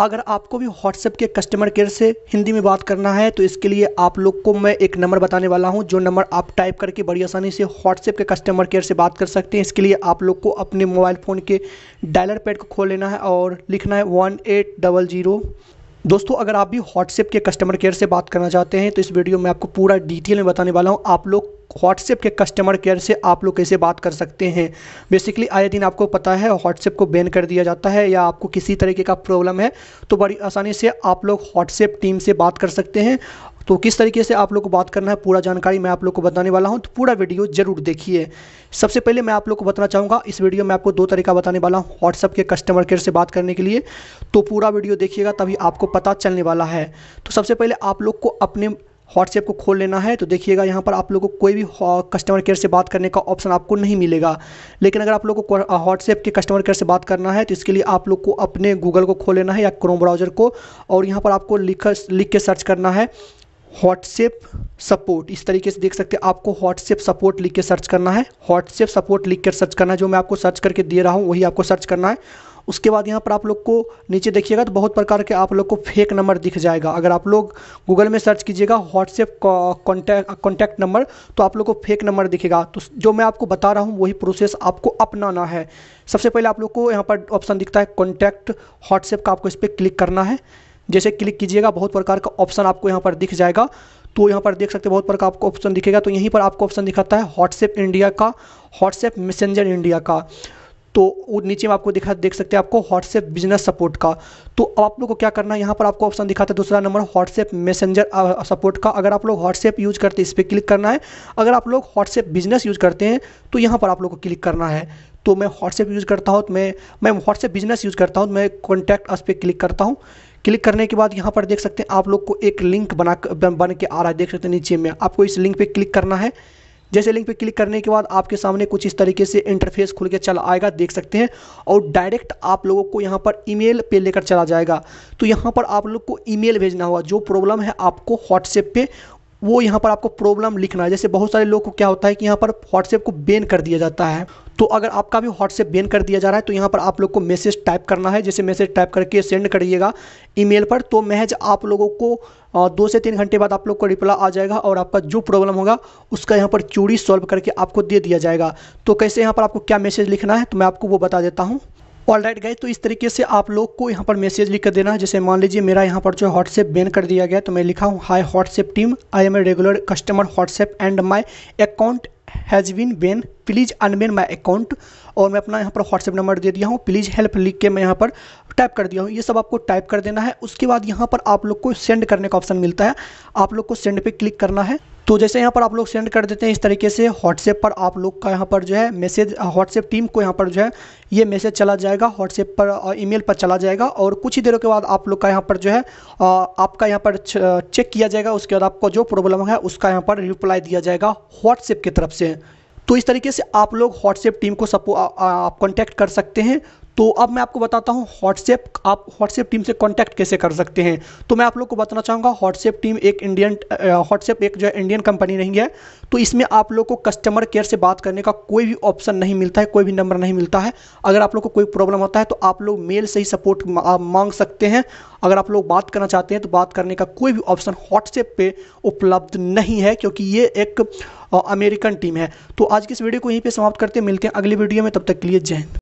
अगर आपको भी WhatsApp के कस्टमर केयर से हिंदी में बात करना है तो इसके लिए आप लोग को मैं एक नंबर बताने वाला हूं जो नंबर आप टाइप करके बड़ी आसानी से WhatsApp के कस्टमर केयर से बात कर सकते हैं इसके लिए आप लोग को अपने मोबाइल फ़ोन के डायलर पैड को खोल लेना है और लिखना है वन एट डबल जीरो दोस्तों अगर आप भी व्हाट्सएप के कस्टमर केयर से बात करना चाहते हैं तो इस वीडियो में आपको पूरा डिटेल में बताने वाला हूँ आप लोग व्हाट्सएप के कस्टमर केयर से आप लोग कैसे बात कर सकते हैं बेसिकली आए दिन आपको पता है व्हाट्सएप को बैन कर दिया जाता है या आपको किसी तरीके का प्रॉब्लम है तो बड़ी आसानी से आप लोग व्हाट्सएप टीम से बात कर सकते हैं तो किस तरीके से आप लोग को बात करना है पूरा जानकारी मैं आप लोग को बताने वाला हूँ तो पूरा वीडियो जरूर देखिए सबसे पहले मैं आप लोग को बताना चाहूँगा इस वीडियो में आपको दो तरीका बताने वाला हूँ व्हाट्सअप के कस्टमर केयर से बात करने के लिए तो पूरा वीडियो देखिएगा तभी आपको पता चलने वाला है तो सबसे पहले आप लोग को अपने व्हाट्सएप को खोल लेना है तो देखिएगा यहाँ पर आप लोगों को कोई भी कस्टमर केयर से बात करने का ऑप्शन आपको नहीं मिलेगा लेकिन अगर आप लोग को व्हाट्सएप के कस्टमर केयर से बात करना है तो इसके लिए आप लोग को अपने गूगल को खोल लेना है या क्रोम ब्राउज़र को और यहाँ पर आपको लिख लिख के सर्च करना है व्हाट्सएप सपोर्ट इस तरीके से देख सकते हैं आपको व्हाट्सएप सपोर्ट लिख के सर्च करना है व्हाट्सएप सपोर्ट लिख कर सर्च करना है जो मैं आपको सर्च करके दे रहा हूँ वही आपको सर्च करना है उसके बाद यहाँ पर आप लोग को नीचे देखिएगा तो बहुत प्रकार के आप लोग को फेक नंबर दिख जाएगा अगर आप लोग गूगल में सर्च कीजिएगा व्हाट्सएप कॉन्टैक्ट कॉन्टैक्ट नंबर तो आप लोग को फेक नंबर दिखेगा तो जो मैं आपको बता रहा हूँ वही प्रोसेस आपको अपनाना है सबसे पहले आप लोग को यहाँ पर ऑप्शन दिखता है कॉन्टैक्ट व्हाट्सएप का आपको इस पर क्लिक करना है जैसे क्लिक कीजिएगा बहुत प्रकार का ऑप्शन आपको यहाँ पर दिख जाएगा तो यहाँ पर देख सकते हैं बहुत प्रकार आपको ऑप्शन दिखेगा तो यहीं पर आपको ऑप्शन दिखाता है व्हाट्सएप इंडिया का व्हाट्सएप मैसेंजर इंडिया का तो वो नीचे में आपको दिखा देख सकते हैं आपको व्हाट्सएप बिजनेस सपोर्ट का तो अब आप लोग को क्या करना है यहाँ पर आपको ऑप्शन दिखाता है दूसरा नंबर व्हाट्सएप मैसेंजर सपोर्ट का अगर आप लोग व्हाट्सएप यूज करते हैं इस पर क्लिक करना है अगर आप लोग व्हाट्सएप बिजनेस यूज करते हैं तो यहाँ पर आप लोग को क्लिक करना है तो मैं व्हाट्सएप यूज़ करता हूँ तो मैं मैं व्हाट्सएप बिजनेस यूज़ करता हूँ तो मैं कॉन्टैक्ट उस पर क्लिक करता हूँ क्लिक करने के बाद यहाँ पर देख सकते हैं आप लोग को एक लिंक बना बन के आ रहा है देख सकते हैं नीचे में आपको इस लिंक पर क्लिक करना है जैसे लिंक पर क्लिक करने के बाद आपके सामने कुछ इस तरीके से इंटरफेस खुल के चला आएगा देख सकते हैं और डायरेक्ट आप लोगों को यहाँ पर ईमेल पे लेकर चला जाएगा तो यहाँ पर आप लोग को ईमेल भेजना होगा जो प्रॉब्लम है आपको व्हाट्सएप पे वो यहाँ पर आपको प्रॉब्लम लिखना है जैसे बहुत सारे लोग को क्या होता है कि यहाँ पर व्हाट्सएप को बैन कर दिया जाता है तो अगर आपका भी व्हाट्सएप बैन कर दिया जा रहा है तो यहाँ पर आप लोग को मैसेज टाइप करना है जैसे मैसेज टाइप करके सेंड करिएगा ईमेल पर तो महज आप लोगों को दो से तीन घंटे बाद आप लोग को रिप्लाई आ जाएगा और आपका जो प्रॉब्लम होगा उसका यहाँ पर चूड़ी सॉल्व करके आपको दे दिया जाएगा तो कैसे यहाँ पर आपको क्या मैसेज लिखना है तो मैं आपको वो बता देता हूँ ऑल राइट गए तो इस तरीके से आप लोग को यहाँ पर मैसेज लिख कर देना है जैसे मान लीजिए मेरा यहाँ पर जो व्हाट्सएप बैन कर दिया गया तो मैं लिखा हूँ hi WhatsApp team I am a regular customer WhatsApp and my account has been ban please unban my account और मैं अपना यहाँ पर व्हाट्सएप नंबर दे दिया हूँ प्लीज़ हेल्प लिख के मैं यहाँ पर टाइप कर दिया हूँ ये सब आपको टाइप कर देना है उसके बाद यहाँ पर आप लोग को सेंड करने का ऑप्शन मिलता है आप लोग को सेंड पे क्लिक करना है तो जैसे यहाँ पर आप लोग सेंड कर देते हैं इस तरीके से व्हाट्सएप पर आप लोग का यहाँ पर जो है मैसेज व्हाट्सएप टीम को यहाँ पर जो है ये मैसेज चला जाएगा व्हाट्सएप पर ईमेल पर चला जाएगा और कुछ ही देरों के बाद आप लोग का यहाँ पर जो है आपका यहाँ पर चेक किया जाएगा उसके बाद आपको जो प्रॉब्लम है उसका यहाँ पर रिप्लाई दिया जाएगा व्हाट्सएप की तरफ से तो इस तरीके से आप लोग व्हाट्सएप टीम को सपो आप कॉन्टैक्ट कर सकते हैं तो अब मैं आपको बताता हूँ व्हाट्सएप आप व्हाट्सएप टीम से कांटेक्ट कैसे कर सकते हैं तो मैं आप लोग को बताना चाहूँगा व्हाट्सएप टीम एक इंडियन व्हाट्सएप एक जो है इंडियन कंपनी नहीं है तो इसमें आप लोग को कस्टमर केयर से बात करने का कोई भी ऑप्शन नहीं मिलता है कोई भी नंबर नहीं मिलता है अगर आप लोग को कोई प्रॉब्लम होता है तो आप लोग मेल से ही सपोर्ट मांग सकते हैं अगर आप लोग बात करना चाहते हैं तो बात करने का कोई भी ऑप्शन व्हाट्सएप पे उपलब्ध नहीं है क्योंकि ये एक अमेरिकन टीम है तो आज की इस वीडियो को यहीं पे समाप्त करते हैं मिलते हैं अगली वीडियो में तब तक के लिए जय हिंद